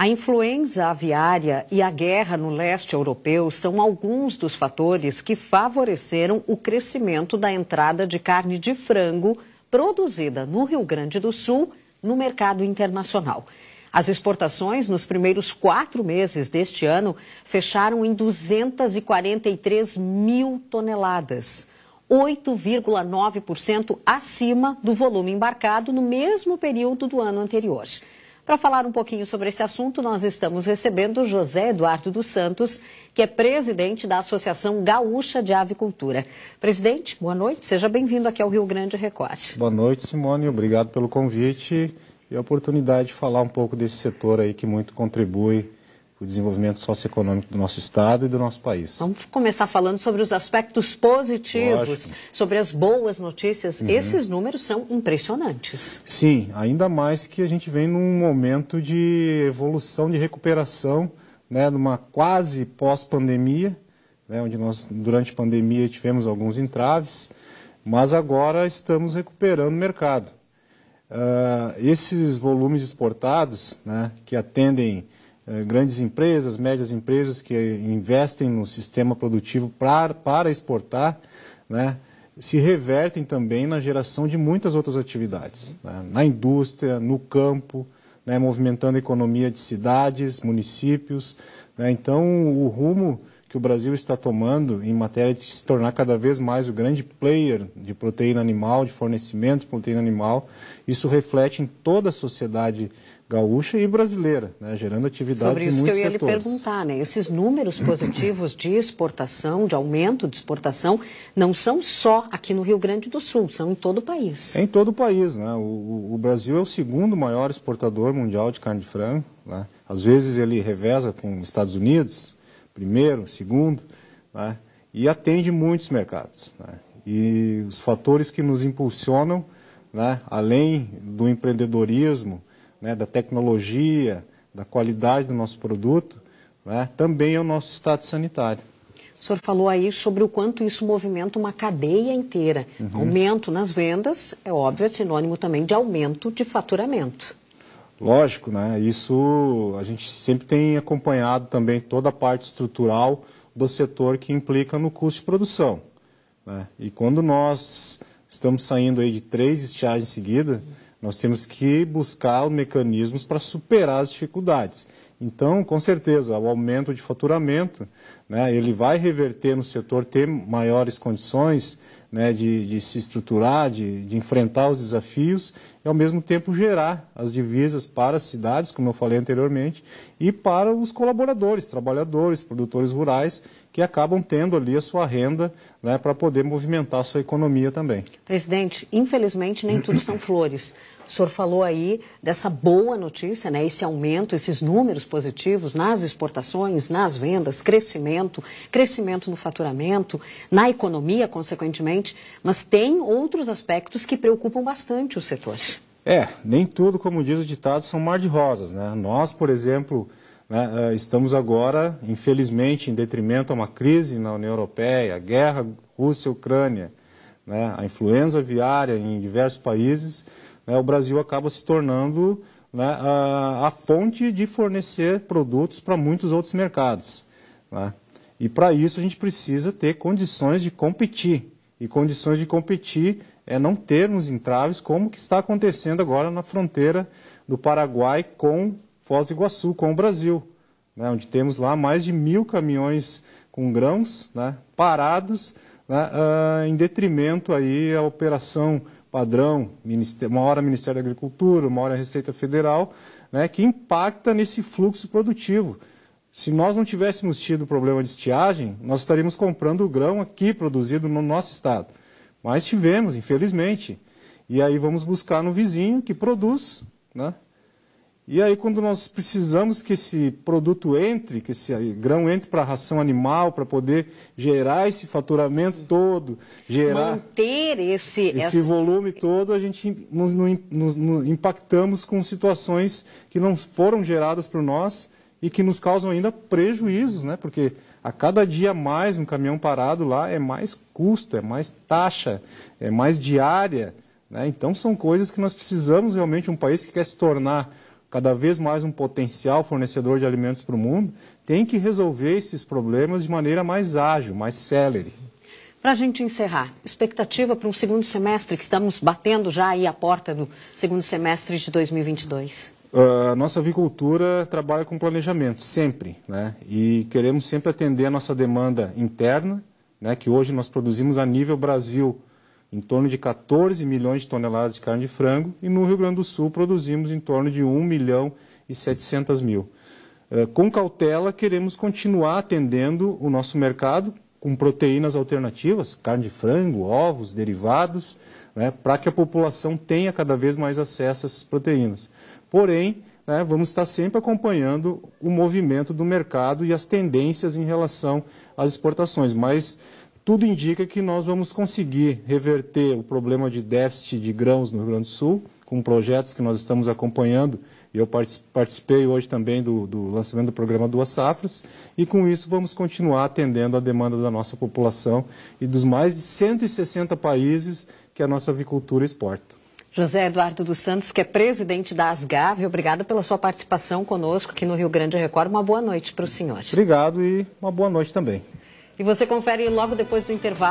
A influenza aviária e a guerra no leste europeu são alguns dos fatores que favoreceram o crescimento da entrada de carne de frango produzida no Rio Grande do Sul no mercado internacional. As exportações nos primeiros quatro meses deste ano fecharam em 243 mil toneladas, 8,9% acima do volume embarcado no mesmo período do ano anterior. Para falar um pouquinho sobre esse assunto, nós estamos recebendo José Eduardo dos Santos, que é presidente da Associação Gaúcha de Avicultura. Presidente, boa noite, seja bem-vindo aqui ao Rio Grande Recorte. Boa noite, Simone, obrigado pelo convite e a oportunidade de falar um pouco desse setor aí que muito contribui o desenvolvimento socioeconômico do nosso estado e do nosso país. Vamos começar falando sobre os aspectos positivos, Lógico. sobre as boas notícias. Uhum. Esses números são impressionantes. Sim, ainda mais que a gente vem num momento de evolução, de recuperação, né, numa quase pós-pandemia, né, onde nós durante a pandemia tivemos alguns entraves, mas agora estamos recuperando o mercado. Uh, esses volumes exportados, né, que atendem eh, grandes empresas, médias empresas que investem no sistema produtivo pra, para exportar, né, se revertem também na geração de muitas outras atividades, né, na indústria, no campo, né, movimentando a economia de cidades, municípios. Né. então, o rumo que o Brasil está tomando em matéria de se tornar cada vez mais o grande player de proteína animal, de fornecimento de proteína animal, isso reflete em toda a sociedade gaúcha e brasileira, né, gerando atividades Sobre isso que eu ia setores. lhe perguntar, né? Esses números positivos de exportação, de aumento de exportação, não são só aqui no Rio Grande do Sul, são em todo o país. É em todo o país, né? O, o Brasil é o segundo maior exportador mundial de carne de frango, né? Às vezes ele reveza com Estados Unidos, primeiro, segundo, né? E atende muitos mercados, né? E os fatores que nos impulsionam, né? Além do empreendedorismo, né, da tecnologia, da qualidade do nosso produto, né, também é o nosso estado sanitário. O senhor falou aí sobre o quanto isso movimenta uma cadeia inteira. Uhum. Aumento nas vendas, é óbvio, é sinônimo também de aumento de faturamento. Lógico, né? Isso a gente sempre tem acompanhado também toda a parte estrutural do setor que implica no custo de produção. Né? E quando nós estamos saindo aí de três estiagens seguidas, nós temos que buscar mecanismos para superar as dificuldades. Então, com certeza, o aumento de faturamento, né, ele vai reverter no setor ter maiores condições né, de, de, se estruturar, de, de, enfrentar os desafios e, ao mesmo tempo, gerar as divisas para as cidades, como eu falei anteriormente, e para os colaboradores, trabalhadores, produtores rurais, que acabam tendo ali a sua renda né, para poder movimentar a sua economia também. Presidente, infelizmente nem tudo são flores. O senhor falou aí dessa boa notícia, né, esse aumento, esses números positivos nas exportações, nas vendas, crescimento, crescimento no faturamento, na economia, consequentemente, mas tem outros aspectos que preocupam bastante o setor. É, nem tudo, como diz o ditado, são mar de rosas. Né? Nós, por exemplo, né, eh, estamos agora, infelizmente, em detrimento a uma crise na União Europeia, guerra Rússia-Ucrânia, né, a influenza aviária em diversos países, né, o Brasil acaba se tornando né, a, a, fonte de fornecer produtos para muitos outros mercados. Né? E para isso a gente precisa ter condições de competir. E condições de competir é não termos entraves como que está acontecendo agora na fronteira do Paraguai com Foz do Iguaçu, com o Brasil, né, onde temos lá mais de mil caminhões com grãos né, parados, né, ah, em detrimento aí à operação padrão, uma hora Ministério da Agricultura, uma hora Receita Federal, né, que impacta nesse fluxo produtivo. Se nós não tivéssemos tido problema de estiagem, nós estaríamos comprando o grão aqui produzido no nosso estado. Mas tivemos, infelizmente. E aí vamos buscar no vizinho que produz, né? E aí, quando nós precisamos que esse produto entre, que esse grão entre para a ração animal, para poder gerar esse faturamento todo, gerar. Manter esse. Esse essa... volume todo, a gente nos, nos, nos, impactamos com situações que não foram geradas por nós e que nos causam ainda prejuízos, né? Porque a cada dia mais um caminhão parado lá é mais custo, é mais taxa, é mais diária. Né? Então, são coisas que nós precisamos realmente, um país que quer se tornar cada vez mais um potencial fornecedor de alimentos para o mundo, tem que resolver esses problemas de maneira mais ágil, mais célere. Para a gente encerrar, expectativa para um segundo semestre, que estamos batendo já aí a porta do segundo semestre de 2022? Ah, a uh, nossa avicultura trabalha com planejamento, sempre, né? E queremos sempre atender a nossa demanda interna, né? Que hoje nós produzimos a nível Brasil em torno de 14 milhões de toneladas de carne de frango, e no Rio Grande do Sul produzimos em torno de 1 milhão e 700 mil. Eh, com cautela, queremos continuar atendendo o nosso mercado com proteínas alternativas, carne de frango, ovos, derivados, né, para que a população tenha cada vez mais acesso a essas proteínas. Porém, né, vamos estar sempre acompanhando o movimento do mercado e as tendências em relação às exportações, mas tudo indica que nós vamos conseguir reverter o problema de déficit de grãos no Rio Grande do Sul, com projetos que nós estamos acompanhando. Eu participei hoje também do, do lançamento do programa Duas Safras, e com isso vamos continuar atendendo a demanda da nossa população e dos mais de 160 países que a nossa avicultura exporta. José Eduardo dos Santos, que é presidente da ASGAV, obrigado pela sua participação conosco aqui no Rio Grande Record. Uma boa noite para o senhor. Obrigado e uma boa noite também. E você confere logo depois do intervalo.